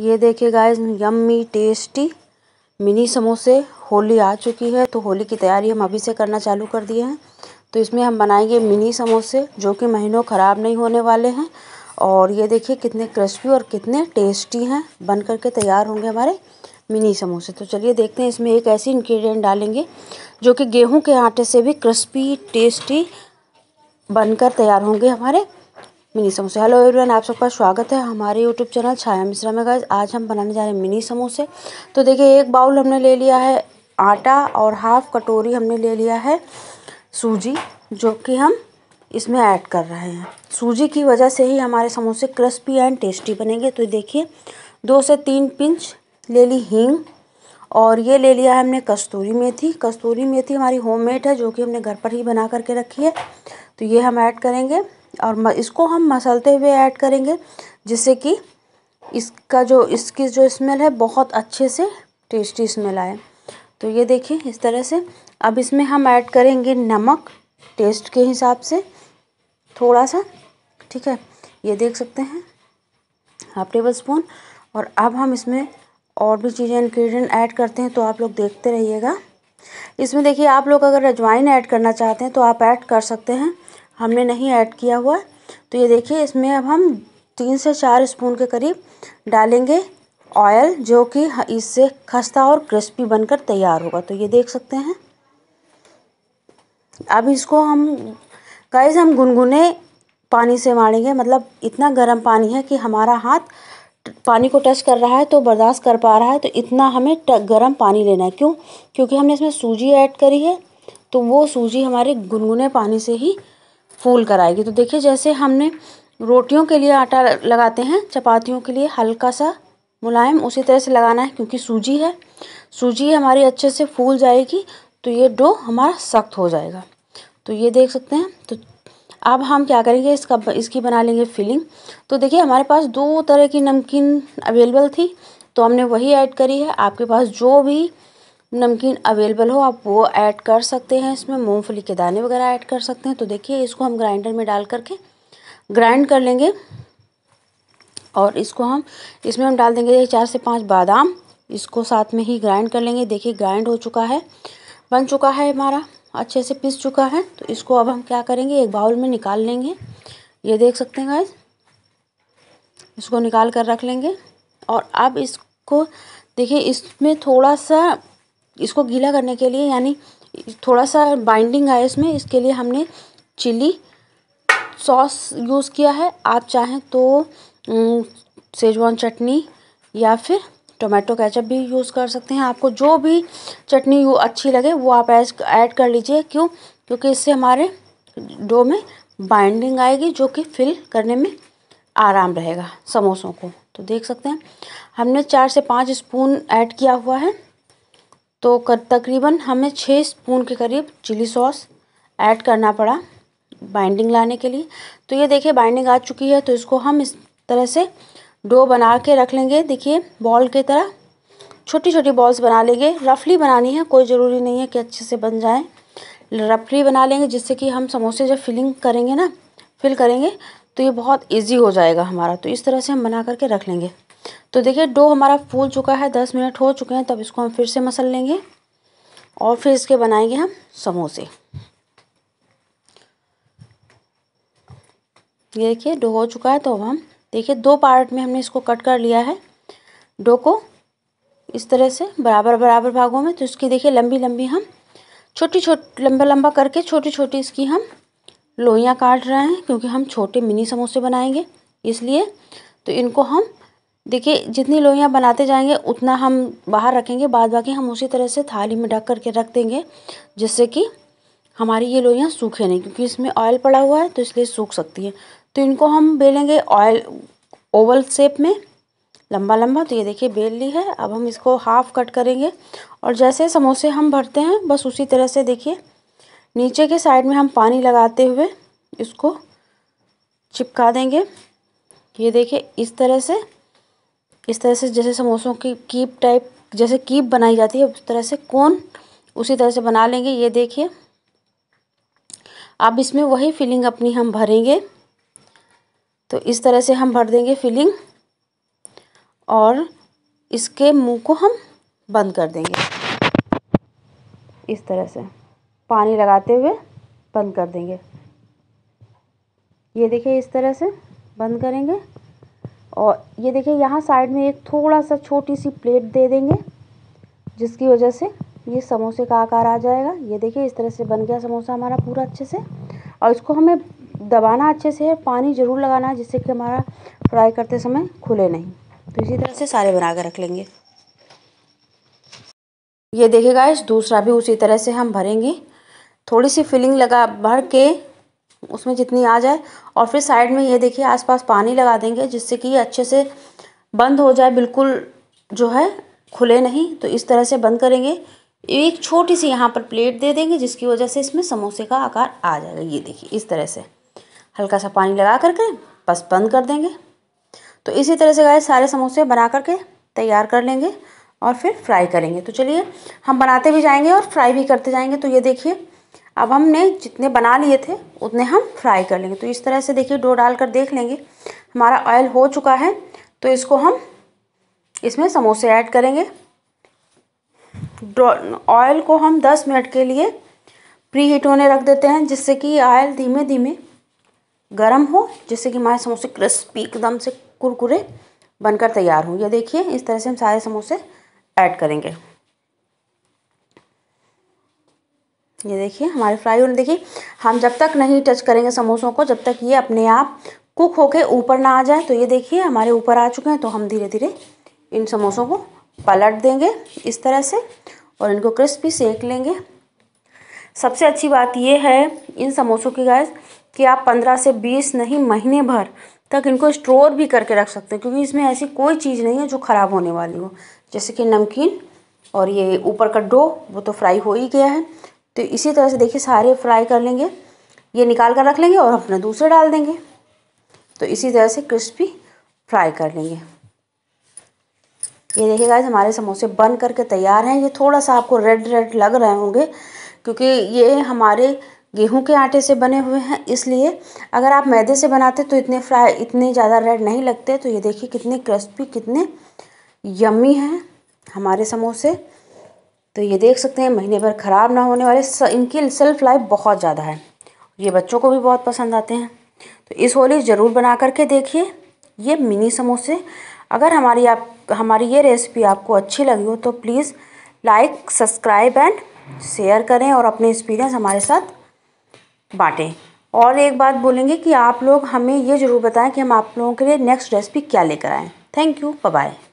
ये देखिए guys yummy tasty mini समोसे होली आ चुकी है तो होली की तैयारी हम अभी से करना चालू कर दिए हैं तो इसमें हम बनाएंगे मिनी समोसे जो कि महीनों ख़राब नहीं होने वाले हैं और ये देखिए कितने क्रिस्पी और कितने टेस्टी हैं बन कर के तैयार होंगे हमारे मिनी समोसे तो चलिए देखते हैं इसमें एक ऐसी इन्ग्रीडियंट डालेंगे जो कि गेहूँ के आटे से भी क्रिस्पी टेस्टी बनकर तैयार होंगे हमारे मिनी समोसे हेलो एवरीवन आप सबका स्वागत है हमारे यूट्यूब चैनल छाया मिश्रा में गाइज आज हम बनाने जा रहे हैं मिनी समोसे तो देखिए एक बाउल हमने ले लिया है आटा और हाफ कटोरी हमने ले लिया है सूजी जो कि हम इसमें ऐड कर रहे हैं सूजी की वजह से ही हमारे समोसे क्रिस्पी एंड टेस्टी बनेंगे तो देखिए दो से तीन पिंच ले ली हींग और ये ले लिया है हमने कस्तूरी मेथी कस्तूरी मेथी हमारी होममेड है जो कि हमने घर पर ही बना करके रखी है तो ये हम ऐड करेंगे और इसको हम मसलते हुए ऐड करेंगे जिससे कि इसका जो इसकी जो स्मेल है बहुत अच्छे से टेस्टी स्मेल आए तो ये देखिए इस तरह से अब इसमें हम ऐड करेंगे नमक टेस्ट के हिसाब से थोड़ा सा ठीक है ये देख सकते हैं हाफ टेबल स्पून और अब हम इसमें और भी चीज़ें इन्ग्रीडियंट ऐड करते हैं तो आप लोग देखते रहिएगा इसमें देखिए आप लोग अगर अजवाइन ऐड करना चाहते हैं तो आप ऐड कर सकते हैं हमने नहीं ऐड किया हुआ तो ये देखिए इसमें अब हम तीन से चार स्पून के करीब डालेंगे ऑयल जो कि इससे खस्ता और क्रिस्पी बनकर तैयार होगा तो ये देख सकते हैं अब इसको हम कैसे हम गुनगुने पानी से मारेंगे मतलब इतना गर्म पानी है कि हमारा हाथ पानी को टच कर रहा है तो बर्दाश्त कर पा रहा है तो इतना हमें गर्म पानी लेना है क्यों क्योंकि हमने इसमें सूजी ऐड करी है तो वो सूजी हमारे गुनगुने पानी से ही फूल कर आएगी तो देखिए जैसे हमने रोटियों के लिए आटा लगाते हैं चपातियों के लिए हल्का सा मुलायम उसी तरह से लगाना है क्योंकि सूजी है सूजी हमारी अच्छे से फूल जाएगी तो ये डो हमारा सख्त हो जाएगा तो ये देख सकते हैं तो अब हम क्या करेंगे इसका इसकी बना लेंगे फिलिंग तो देखिए हमारे पास दो तरह की नमकीन अवेलेबल थी तो हमने वही ऐड करी है आपके पास जो भी नमकीन अवेलेबल हो आप वो ऐड कर सकते हैं इसमें मूंगफली के दाने वगैरह ऐड कर सकते हैं तो देखिए इसको हम ग्राइंडर में डाल करके ग्राइंड कर लेंगे और इसको हम इसमें हम डाल देंगे चार से पाँच बादाम इसको साथ में ही ग्राइंड कर लेंगे देखिए ग्राइंड हो चुका है बन चुका है हमारा अच्छे से पिस चुका है तो इसको अब हम क्या करेंगे एक बाउल में निकाल लेंगे ये देख सकते हैं गाइस इसको निकाल कर रख लेंगे और अब इसको देखिए इसमें थोड़ा सा इसको गीला करने के लिए यानी थोड़ा सा बाइंडिंग आए इसमें इसके लिए हमने चिली सॉस यूज़ किया है आप चाहें तो सेजवान चटनी या फिर टोमेटो केचप भी यूज़ कर सकते हैं आपको जो भी चटनी अच्छी लगे वो आप ऐड कर लीजिए क्यों क्योंकि इससे हमारे डो में बाइंडिंग आएगी जो कि फिल करने में आराम रहेगा समोसों को तो देख सकते हैं हमने चार से पाँच स्पून ऐड किया हुआ है तो तकरीबन हमें छः स्पून के करीब चिली सॉस ऐड करना पड़ा बाइंडिंग लाने के लिए तो ये देखिए बाइंडिंग आ चुकी है तो इसको हम इस तरह से डो बना के रख लेंगे देखिए बॉल की तरह छोटी छोटी बॉल्स बना लेंगे रफली बनानी है कोई ज़रूरी नहीं है कि अच्छे से बन जाए रफली बना लेंगे जिससे कि हम समोसे जब फिलिंग करेंगे ना फिल करेंगे तो ये बहुत ईजी हो जाएगा हमारा तो इस तरह से हम बना करके रख लेंगे तो देखिए डो हमारा फूल चुका है दस मिनट हो चुके हैं तब इसको हम फिर से मसल लेंगे और फिर इसके बनाएंगे हम समोसे ये देखिए डो हो चुका है तो अब हम देखिए दो पार्ट में हमने इसको कट कर लिया है डो को इस तरह से बराबर बराबर भागों में तो इसकी देखिए लंबी लंबी हम छोटी छोटी लंबा लंबा करके छोटी छोटी इसकी हम लोहियाँ काट रहे हैं क्योंकि हम छोटे मिनी समोसे बनाएंगे इसलिए तो इनको हम देखिए जितनी लोइयाँ बनाते जाएंगे उतना हम बाहर रखेंगे बाद बाकी हम उसी तरह से थाली में ढक करके रख देंगे जिससे कि हमारी ये लोइयाँ सूखे नहीं क्योंकि इसमें ऑयल पड़ा हुआ है तो इसलिए सूख सकती हैं तो इनको हम बेलेंगे ऑयल ओवल शेप में लंबा लंबा तो ये देखिए बेल ली है अब हम इसको हाफ कट करेंगे और जैसे समोसे हम भरते हैं बस उसी तरह से देखिए नीचे के साइड में हम पानी लगाते हुए इसको चिपका देंगे ये देखिए इस तरह से इस तरह से जैसे समोसों की कीप टाइप जैसे कीप बनाई जाती है उस तरह से कौन उसी तरह से बना लेंगे ये देखिए अब इसमें वही फिलिंग अपनी हम भरेंगे तो इस तरह से हम भर देंगे फिलिंग और इसके मुंह को हम बंद कर देंगे इस तरह से पानी लगाते हुए बंद कर देंगे ये देखिए इस तरह से बंद करेंगे और ये देखिए यहाँ साइड में एक थोड़ा सा छोटी सी प्लेट दे देंगे जिसकी वजह से ये समोसे का आकार आ जाएगा ये देखिए इस तरह से बन गया समोसा हमारा पूरा अच्छे से और इसको हमें दबाना अच्छे से है पानी ज़रूर लगाना है जिससे कि हमारा फ्राई करते समय खुले नहीं तो इसी तरह से सारे बना कर रख लेंगे ये देखिएगा इस दूसरा भी उसी तरह से हम भरेंगे थोड़ी सी फिलिंग लगा भर के उसमें जितनी आ जाए और फिर साइड में ये देखिए आसपास पानी लगा देंगे जिससे कि ये अच्छे से बंद हो जाए बिल्कुल जो है खुले नहीं तो इस तरह से बंद करेंगे एक छोटी सी यहाँ पर प्लेट दे देंगे जिसकी वजह से इसमें समोसे का आकार आ जाएगा ये देखिए इस तरह से हल्का सा पानी लगा करके बस बंद कर देंगे तो इसी तरह से गाय सारे समोसे बना करके तैयार कर लेंगे और फिर फ्राई करेंगे तो चलिए हम बनाते भी जाएंगे और फ्राई भी करते जाएंगे तो ये देखिए अब हमने जितने बना लिए थे उतने हम फ्राई कर लेंगे तो इस तरह से देखिए डो डाल कर देख लेंगे हमारा ऑयल हो चुका है तो इसको हम इसमें समोसे ऐड करेंगे ऑयल को हम 10 मिनट के लिए प्री हीट होने रख देते हैं जिससे कि ऑयल धीमे धीमे गर्म हो जिससे कि हमारे समोसे क्रिस्पी एकदम से कुरकुरे बनकर तैयार हों ये देखिए इस तरह से हम सारे समोसे ऐड करेंगे ये देखिए हमारे फ्राई होने देखिए हम जब तक नहीं टच करेंगे समोसों को जब तक ये अपने आप कुक होके ऊपर ना आ जाए तो ये देखिए हमारे ऊपर आ चुके हैं तो हम धीरे धीरे इन समोसों को पलट देंगे इस तरह से और इनको क्रिस्पी सेक लेंगे सबसे अच्छी बात ये है इन समोसों की गैस कि आप पंद्रह से बीस नहीं महीने भर तक इनको स्टोर भी करके रख सकते हैं क्योंकि इसमें ऐसी कोई चीज़ नहीं है जो ख़राब होने वाली हो जैसे कि नमकीन और ये ऊपर का डो वो तो फ्राई हो ही गया है तो इसी तरह से देखिए सारे फ्राई कर लेंगे ये निकाल कर रख लेंगे और अपना दूसरे डाल देंगे तो इसी तरह से क्रिस्पी फ्राई कर लेंगे ये देखिए गाइस हमारे समोसे बन करके तैयार हैं ये थोड़ा सा आपको रेड रेड लग रहे होंगे क्योंकि ये हमारे गेहूं के आटे से बने हुए हैं इसलिए अगर आप मैदे से बनाते तो इतने फ्राई इतने ज़्यादा रेड नहीं लगते तो ये देखिए कितने क्रिस्पी कितने यम्मी हैं हमारे समोसे तो ये देख सकते हैं महीने भर ख़राब ना होने वाले स, इनकी सेल्फ लाइफ बहुत ज़्यादा है ये बच्चों को भी बहुत पसंद आते हैं तो इस होली ज़रूर बना करके देखिए ये मिनी समोसे अगर हमारी आप हमारी ये रेसिपी आपको अच्छी लगी हो तो please like subscribe and share करें और अपने एक्सपीरियंस हमारे साथ बांटें और एक बात बोलेंगे कि आप लोग हमें ये ज़रूर बताएं कि हम आप लोगों के लिए नेक्स्ट रेसिपी क्या लेकर आएँ थैंक यू बाय